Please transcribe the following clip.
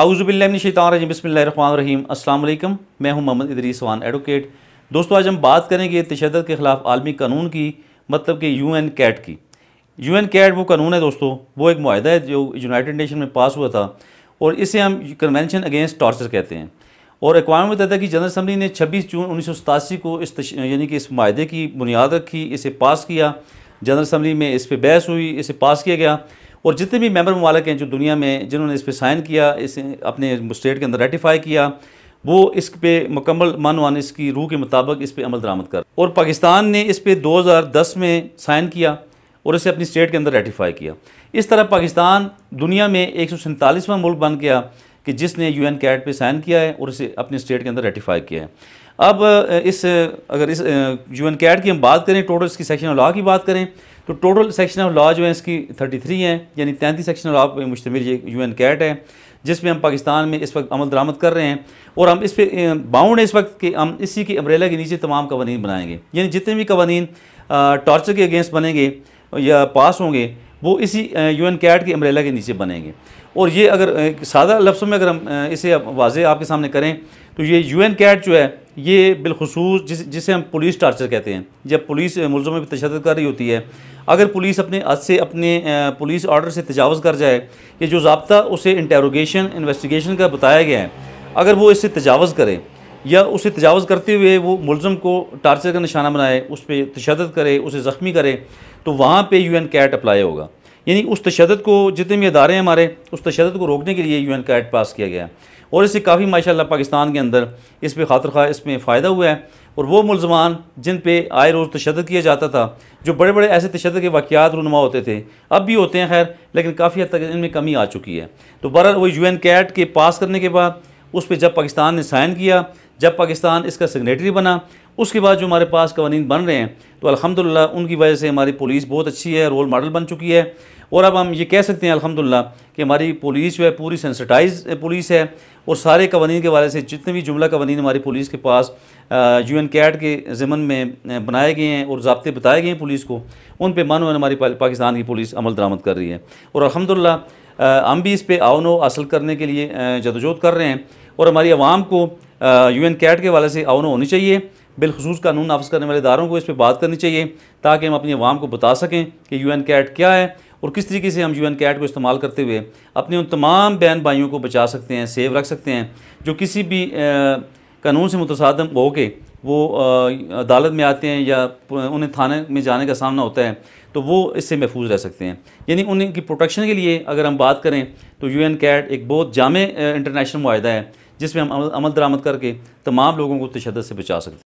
आउज़बिल्लिन बसमीम अल्लाम मैं हूं मोहम्मद इदरीसवान वान एडवोकेट दोस्तों आज हम बात करेंगे तशद के ख़िलाफ़ आलमी कानून की मतलब कि यू एन कैट की यू एन कैट वो कानून है दोस्तों वो एक माहदा है जो यूनाइटेड नेशन में पास हुआ था और इसे हम कन्वेंशन अगेंस्ट टॉर्चर कहते हैं और अकवा मुतहदा की जनरल असम्बली ने छब्बीस जून उन्नीस सौ सतासी को इस यानी कि इस माहे की बुनियाद रखी इसे पास किया जनरल असम्बली में इस पर बहस हुई इसे पास किया गया और जितने भी मेंबर ममालक हैं जो दुनिया में जिन्होंने इस पर साइन किया इस अपने स्टेट के अंदर रेटिफाई किया वो इस पे मुकम्मल वन इसकी रूह के मुताबिक इस पर अमल दरामद कर और पाकिस्तान ने इस पर 2010 में साइन किया और इसे अपनी स्टेट के अंदर रेटिफाई किया इस तरह पाकिस्तान दुनिया में एक मुल्क बन गया कि जिसने यू एन कैट पर साइन किया है और इसे अपने स्टेट के अंदर रेटिफाई किया है अब इस अगर इस यू एन कैट की हम बात करें टोटल इसकी सेक्शन ऑफ लॉ की बात करें तो टोटल सेक्शन ऑफ लॉ जो है इसकी थर्टी थ्री है यानी तैंतीस सेक्शन ऑफ लॉ पर मुश्तमिल ये यू एन कैट है जिसमें हम पाकिस्तान में इस वक्त अमल दरामद कर रहे हैं और हम इस पर बाउंड है इस वक्त कि हम इसी के अम्ब्रेला के नीचे तमाम कवानीन बनाएंगे यानी जितने भी कवानीन टॉर्चर के अगेंस्ट बनेंगे या पास होंगे वो इसी यू एन कैट के अम्ब्रेला के नीचे बनेंगे और ये अगर सादा लफ्सों में अगर हम इसे आप वाजे आपके सामने करें तो ये यू एन कैट जो है ये बिलखसूस जिस जिसे हम पुलिस टार्चर कहते हैं जब पुलिस मुलजों में तशद कर रही होती है अगर पुलिस अपने हद से अपने पुलिस ऑर्डर से तजावज़ कर जाए ये जो जबता उसे इंटेरोगेशन इन्वेस्टिगेशन का बताया गया है अगर वो इससे तजावज़ करे या उसे तजावज़ करते हुए वो मुलम को टार्चर का निशाना बनाए उस पर तशद करे उसे ज़ख्मी करे तो वहाँ पर यू एन कैट अप्लाई होगा यानी उस तशद को जितने भी अदारे हैं हमारे उस तशद को रोकने के लिए यू एन कैट पास किया गया है और इससे काफ़ी माशा पाकिस्तान के अंदर इस पर खातर खा इसमें फ़ायदा हुआ है और वो मुलजमान जिन पर आए रोज़ तशद किया जाता था जो बड़े बड़े ऐसे तशद के वाक़ात रुनमा होते थे अब भी होते हैं खैर लेकिन काफ़ी हद तक इनमें कमी आ चुकी है तो बहरहाल वो यू एन कैट के पास करने के बाद उस पर जब पाकिस्तान ने साइन किया जब पाकिस्तान इसका सिग्नेटरी बना उसके बाद जो हमारे पास कवानीन बन रहे हैं तो अलहमदिल्ला उनकी वजह से हमारी पुलिस बहुत अच्छी है रोल मॉडल बन चुकी है और अब हम ये कह सकते हैं अलहमदिल्ला कि हमारी पुलिस जो है पूरी सेंसिटाइज पुलिस है और सारे कवानीन के वाले से जितने भी जुमला कवानी हमारी पुलिस के पास यू एन कैट के ज़मन में बनाए गए हैं और जबते बताए गए हैं पुलिस को उन पर मानो हमारी पाकिस्तान की पुलिस अमल दरामद कर रही है और अलहमदिल्ला हम भी इस पर आवनों हासिल करने के लिए जदोजहद कर रहे हैं और हमारी आवाम को यू एन कैट के वाले से आउनो होनी चाहिए बिलखसूस कानून नाफज करने वाले इदारों को इस पर बात करनी चाहिए ताकि हम अपनी आवाम को बता सकें कि यू एन कैट क्या है और किस तरीके से हम यू एन कैट को इस्तेमाल करते हुए अपने उन तमाम बहन भाइयों को बचा सकते हैं सेव रख सकते हैं जो किसी भी कानून से मुतसादम के वो अदालत में आते हैं या उन्हें थाने में जाने का सामना होता है तो वो इससे महफूज रह सकते हैं यानी उनकी प्रोटेक्शन के लिए अगर हम बात करें तो यू एन कैट एक बहुत जाम इंटरनेशनल माहदा है जिसमें हम अमल दरामद करके तमाम लोगों को तशद से बचा सकते हैं